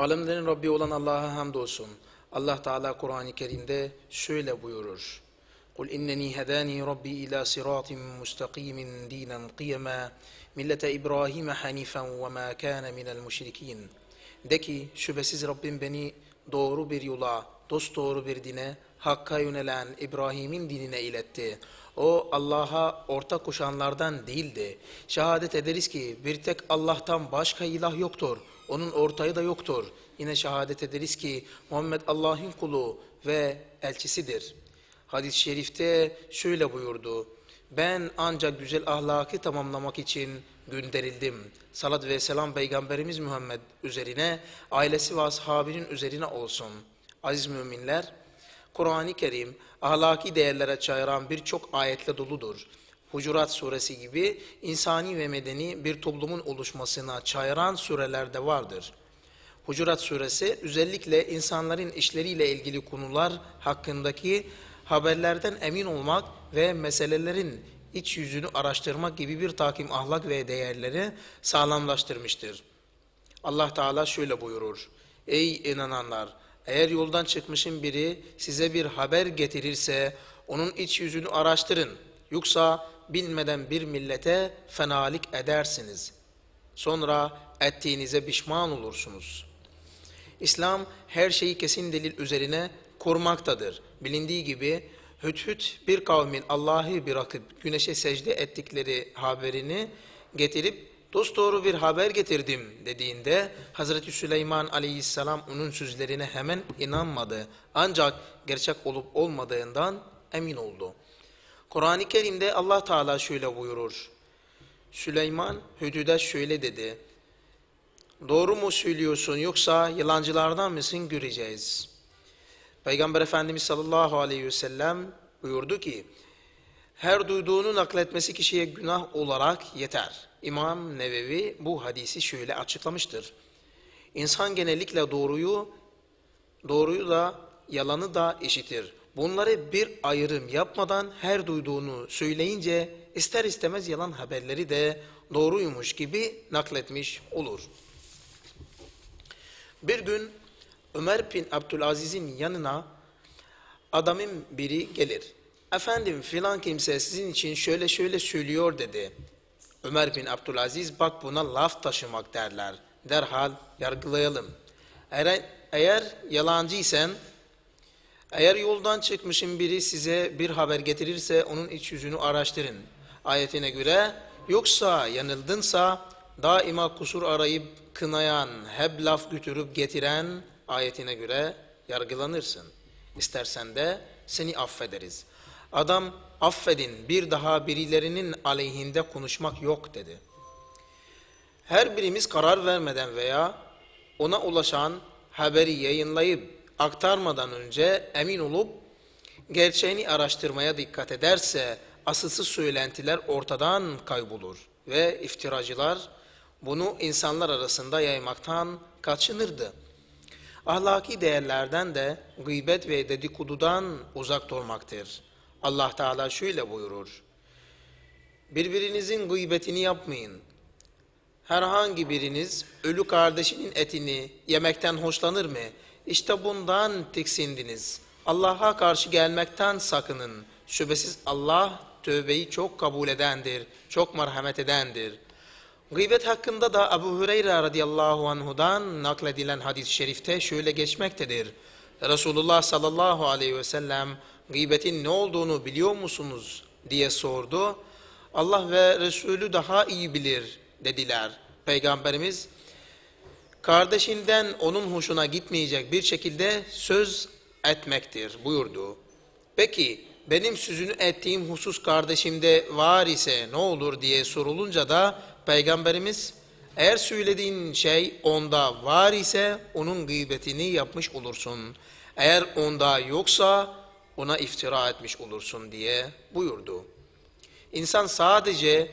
Alemlerin Rabbi olan Allah'a hamdolsun. Allah Teala Kur'an-ı Kerim'de şöyle buyurur. قُلْ اِنَّنِي هَدَانِي رَبِّي اِلَى صِرَاطٍ مُسْتَقِيمٍ دِينًا قِيَمًا مِلَّةَ اِبْرَاهِيمَ حَنِفًا وَمَا كَانَ مِنَ الْمُشْرِك۪ينَ De ki şüphesiz Rabbim beni doğru bir yola, dost doğru bir dine, Hakk'a yönelen İbrahim'in dinine iletti. O Allah'a ortak koşanlardan değildi. Şehadet ederiz ki bir tek Allah'tan başka ilah yoktur. Onun ortayı da yoktur. Yine şehadet ederiz ki Muhammed Allah'ın kulu ve elçisidir. Hadis-i şerifte şöyle buyurdu. Ben ancak güzel ahlakı tamamlamak için gönderildim. Salat ve selam Peygamberimiz Muhammed üzerine, ailesi ve ashabinin üzerine olsun. Aziz müminler, Kur'an-ı Kerim ahlaki değerlere çağıran birçok ayetle doludur. Hucurat suresi gibi insani ve medeni bir toplumun oluşmasına çayıran surelerde vardır. Hucurat suresi özellikle insanların işleriyle ilgili konular hakkındaki haberlerden emin olmak ve meselelerin iç yüzünü araştırmak gibi bir takım ahlak ve değerleri sağlamlaştırmıştır. Allah Teala şöyle buyurur. Ey inananlar! Eğer yoldan çıkmışın biri size bir haber getirirse onun iç yüzünü araştırın. Yoksa bilmeden bir millete fenalik edersiniz. Sonra ettiğinize pişman olursunuz. İslam her şeyi kesin delil üzerine korumaktadır. Bilindiği gibi hüthüt bir kavmin Allah'ı bırakıp güneşe secde ettikleri haberini getirip dosdoğru bir haber getirdim dediğinde Hazreti Süleyman aleyhisselam onun sözlerine hemen inanmadı. Ancak gerçek olup olmadığından emin oldu. Kur'an-ı Kerim'de Allah Teala şöyle buyurur. Süleyman Hüdüd'e şöyle dedi. Doğru mu söylüyorsun yoksa yılancılardan mısın göreceğiz. Peygamber Efendimiz sallallahu aleyhi ve sellem buyurdu ki her duyduğunu nakletmesi kişiye günah olarak yeter. İmam Nevevi bu hadisi şöyle açıklamıştır. İnsan genellikle doğruyu, doğruyu da yalanı da işitir. Bunları bir ayrım yapmadan her duyduğunu söyleyince ister istemez yalan haberleri de doğruymuş gibi nakletmiş olur. Bir gün Ömer bin Abdülaziz'in yanına adamın biri gelir. Efendim filan kimse sizin için şöyle şöyle söylüyor dedi. Ömer bin Abdülaziz bak buna laf taşımak derler. Derhal yargılayalım. Eğer, eğer yalancıysan eğer yoldan çıkmışın biri size bir haber getirirse onun iç yüzünü araştırın. Ayetine göre yoksa yanıldınsa daima kusur arayıp kınayan, hep laf götürüp getiren ayetine göre yargılanırsın. İstersen de seni affederiz. Adam affedin bir daha birilerinin aleyhinde konuşmak yok dedi. Her birimiz karar vermeden veya ona ulaşan haberi yayınlayıp aktarmadan önce emin olup gerçeğini araştırmaya dikkat ederse asılsız söylentiler ortadan kaybolur ve iftiracılar bunu insanlar arasında yaymaktan kaçınırdı. Ahlaki değerlerden de gıybet ve dedikodudan uzak durmaktır. Allah Teala şöyle buyurur. Birbirinizin gıybetini yapmayın. Herhangi biriniz ölü kardeşinin etini yemekten hoşlanır mı? İşte bundan tiksindiniz. Allah'a karşı gelmekten sakının. Şüphesiz Allah tövbeyi çok kabul edendir, çok merhamet edendir. Gıybet hakkında da Ebu Hüreyre radıyallahu anhudan nakledilen hadis-i şerifte şöyle geçmektedir. Resulullah sallallahu aleyhi ve sellem gıybetin ne olduğunu biliyor musunuz diye sordu. Allah ve Resulü daha iyi bilir dediler. Peygamberimiz kardeşinden onun hoşuna gitmeyecek bir şekilde söz etmektir buyurdu. Peki benim sözünü ettiğim husus kardeşimde var ise ne olur diye sorulunca da Peygamberimiz eğer söylediğin şey onda var ise onun gıybetini yapmış olursun. Eğer onda yoksa ona iftira etmiş olursun diye buyurdu. İnsan sadece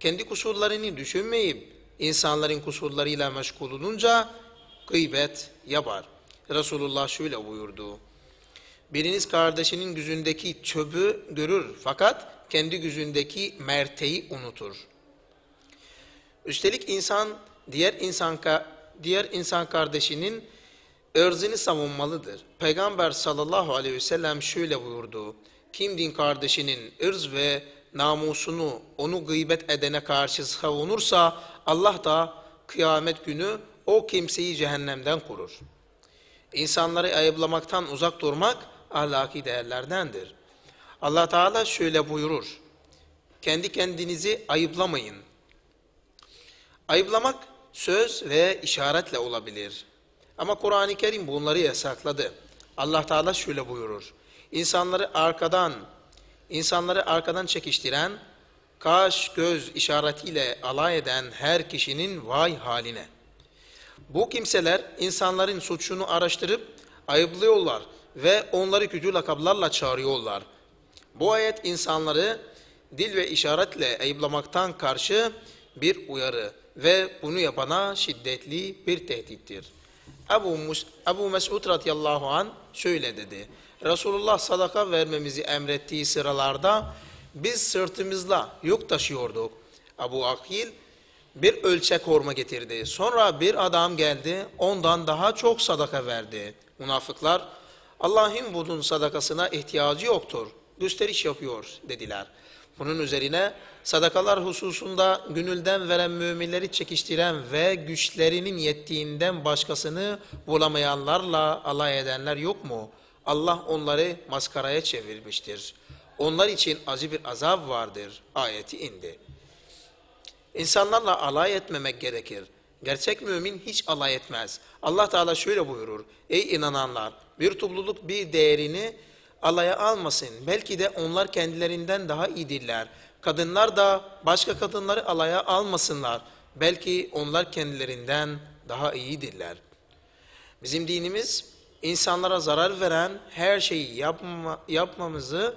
kendi kusurlarını düşünmeyip insanların kusurlarıyla meşgul olunca gıybet yapar. Resulullah şöyle buyurdu. Biriniz kardeşinin güzündeki çöbü görür fakat kendi güzündeki merteği unutur. Üstelik insan diğer insan diğer insan kardeşinin ırzını savunmalıdır. Peygamber sallallahu aleyhi ve sellem şöyle buyurdu. Kim din kardeşinin ırz ve namusunu, onu gıybet edene karşı savunursa Allah da kıyamet günü o kimseyi cehennemden korur. İnsanları ayıplamaktan uzak durmak ahlaki değerlerdendir. Allah Teala şöyle buyurur. Kendi kendinizi ayıplamayın. Ayıplamak söz ve işaretle olabilir. Ama Kur'an-ı Kerim bunları yasakladı. Allah Teala şöyle buyurur. İnsanları arkadan insanları arkadan çekiştiren, kaş göz işaretiyle alay eden her kişinin vay haline. Bu kimseler insanların suçunu araştırıp ayıplıyorlar ve onları kötü lakaplarla çağırıyorlar. Bu ayet insanları dil ve işaretle ayıplamaktan karşı bir uyarı ve bunu yapana şiddetli bir tehdittir. Ebu, Mus Ebu Mes'ud radıyallahu an şöyle dedi. Resulullah sadaka vermemizi emrettiği sıralarda biz sırtımızla yük taşıyorduk. Abu Akil bir ölçek horma getirdi. Sonra bir adam geldi ondan daha çok sadaka verdi. Münafıklar Allah'ın bunun sadakasına ihtiyacı yoktur. Gösteriş yapıyor dediler. Bunun üzerine sadakalar hususunda gönülden veren müminleri çekiştiren ve güçlerinin yettiğinden başkasını bulamayanlarla alay edenler yok mu?'' Allah onları maskaraya çevirmiştir. Onlar için acı bir azap vardır ayeti indi. İnsanlarla alay etmemek gerekir. Gerçek mümin hiç alay etmez. Allah Teala şöyle buyurur. Ey inananlar bir topluluk bir değerini alaya almasın. Belki de onlar kendilerinden daha iyidirler. Kadınlar da başka kadınları alaya almasınlar. Belki onlar kendilerinden daha iyidirler. Bizim dinimiz insanlara zarar veren her şeyi yapma, yapmamızı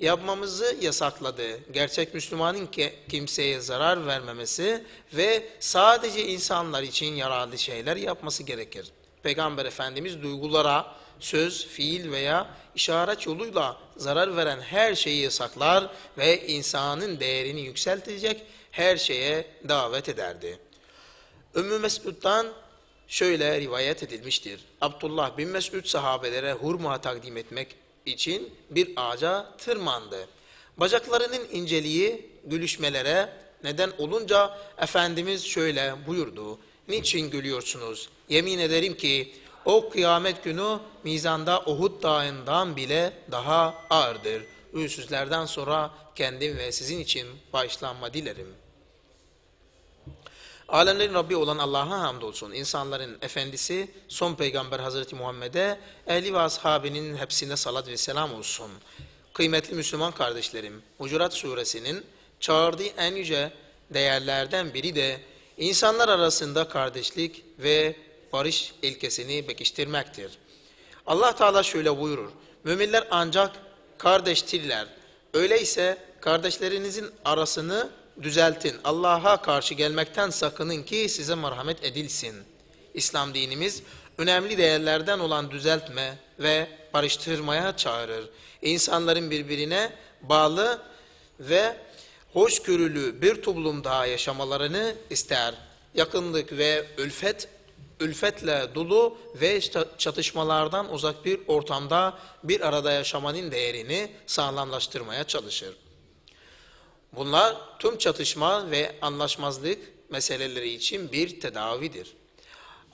yapmamızı yasakladı. Gerçek Müslümanın ki, kimseye zarar vermemesi ve sadece insanlar için yararlı şeyler yapması gerekir. Peygamber Efendimiz duygulara, söz, fiil veya işaret yoluyla zarar veren her şeyi yasaklar ve insanın değerini yükseltecek her şeye davet ederdi. Ümmü Mesud'dan şöyle rivayet edilmiştir. Abdullah bin Mesud sahabelere hurma takdim etmek için bir ağaca tırmandı. Bacaklarının inceliği gülüşmelere neden olunca Efendimiz şöyle buyurdu. Niçin gülüyorsunuz? Yemin ederim ki o kıyamet günü mizanda Uhud dağından bile daha ağırdır. Ünsüzlerden sonra kendim ve sizin için bağışlanma dilerim.'' Alemlerin Rabbi olan Allah'a hamdolsun. İnsanların efendisi son peygamber Hazreti Muhammed'e ehli ve ashabinin hepsine salat ve selam olsun. Kıymetli Müslüman kardeşlerim, Hucurat suresinin çağırdığı en yüce değerlerden biri de insanlar arasında kardeşlik ve barış ilkesini pekiştirmektir. Allah Teala şöyle buyurur. Müminler ancak kardeştirler. Öyleyse kardeşlerinizin arasını düzeltin. Allah'a karşı gelmekten sakının ki size merhamet edilsin. İslam dinimiz önemli değerlerden olan düzeltme ve barıştırmaya çağırır. İnsanların birbirine bağlı ve hoşgörülü bir toplumda yaşamalarını ister. Yakınlık ve ülfet, ülfetle dolu ve çatışmalardan uzak bir ortamda bir arada yaşamanın değerini sağlamlaştırmaya çalışır. Bunlar tüm çatışma ve anlaşmazlık meseleleri için bir tedavidir.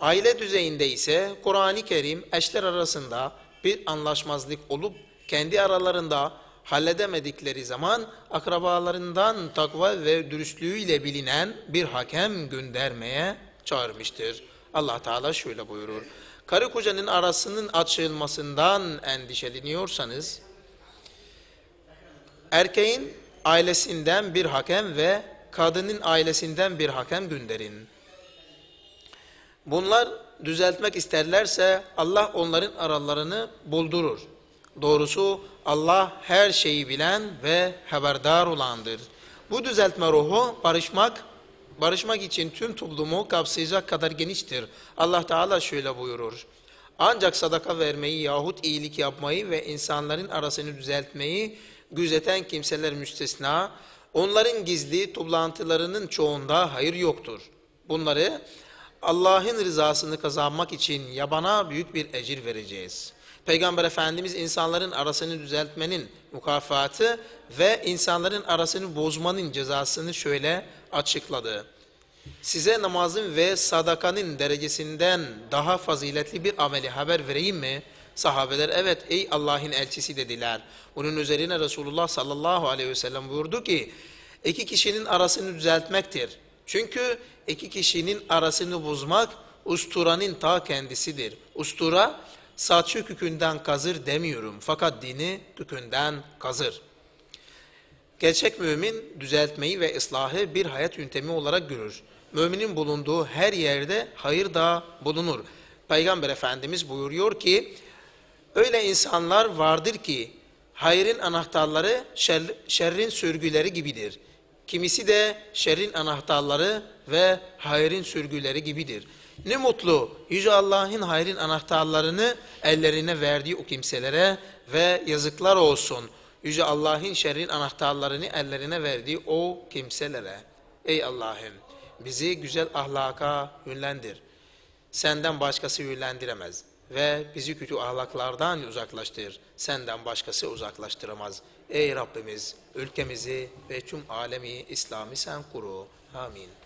Aile düzeyinde ise Kur'an-ı Kerim eşler arasında bir anlaşmazlık olup kendi aralarında halledemedikleri zaman akrabalarından takva ve dürüstlüğüyle bilinen bir hakem göndermeye çağırmıştır. Allah Teala şöyle buyurur. Karı kocanın arasının açılmasından endişeleniyorsanız erkeğin ailesinden bir hakem ve kadının ailesinden bir hakem gönderin. Bunlar düzeltmek isterlerse Allah onların aralarını buldurur. Doğrusu Allah her şeyi bilen ve haberdar olandır. Bu düzeltme ruhu barışmak, barışmak için tüm toplumu kapsayacak kadar geniştir. Allah Teala şöyle buyurur. Ancak sadaka vermeyi yahut iyilik yapmayı ve insanların arasını düzeltmeyi gözeten kimseler müstesna, onların gizli toplantılarının çoğunda hayır yoktur. Bunları Allah'ın rızasını kazanmak için yabana büyük bir ecir vereceğiz. Peygamber Efendimiz insanların arasını düzeltmenin mukafatı ve insanların arasını bozmanın cezasını şöyle açıkladı. Size namazın ve sadakanın derecesinden daha faziletli bir ameli haber vereyim mi?'' Sahabeler evet ey Allah'ın elçisi dediler. Bunun üzerine Resulullah sallallahu aleyhi ve sellem buyurdu ki iki kişinin arasını düzeltmektir. Çünkü iki kişinin arasını bozmak usturanın ta kendisidir. Ustura saçı kükünden kazır demiyorum fakat dini kükünden kazır. Gerçek mümin düzeltmeyi ve ıslahı bir hayat yöntemi olarak görür. Müminin bulunduğu her yerde hayır da bulunur. Peygamber Efendimiz buyuruyor ki Öyle insanlar vardır ki hayrın anahtarları şer, şerrin sürgüleri gibidir. Kimisi de şerrin anahtarları ve hayrın sürgüleri gibidir. Ne mutlu Yüce Allah'ın hayrın anahtarlarını ellerine verdiği o kimselere ve yazıklar olsun. Yüce Allah'ın şerrin anahtarlarını ellerine verdiği o kimselere. Ey Allah'ım bizi güzel ahlaka yönlendir. Senden başkası yönlendiremez ve bizi kötü ahlaklardan uzaklaştır. Senden başkası uzaklaştıramaz. Ey Rabbimiz ülkemizi ve tüm alemi İslam'ı sen kuru. Amin.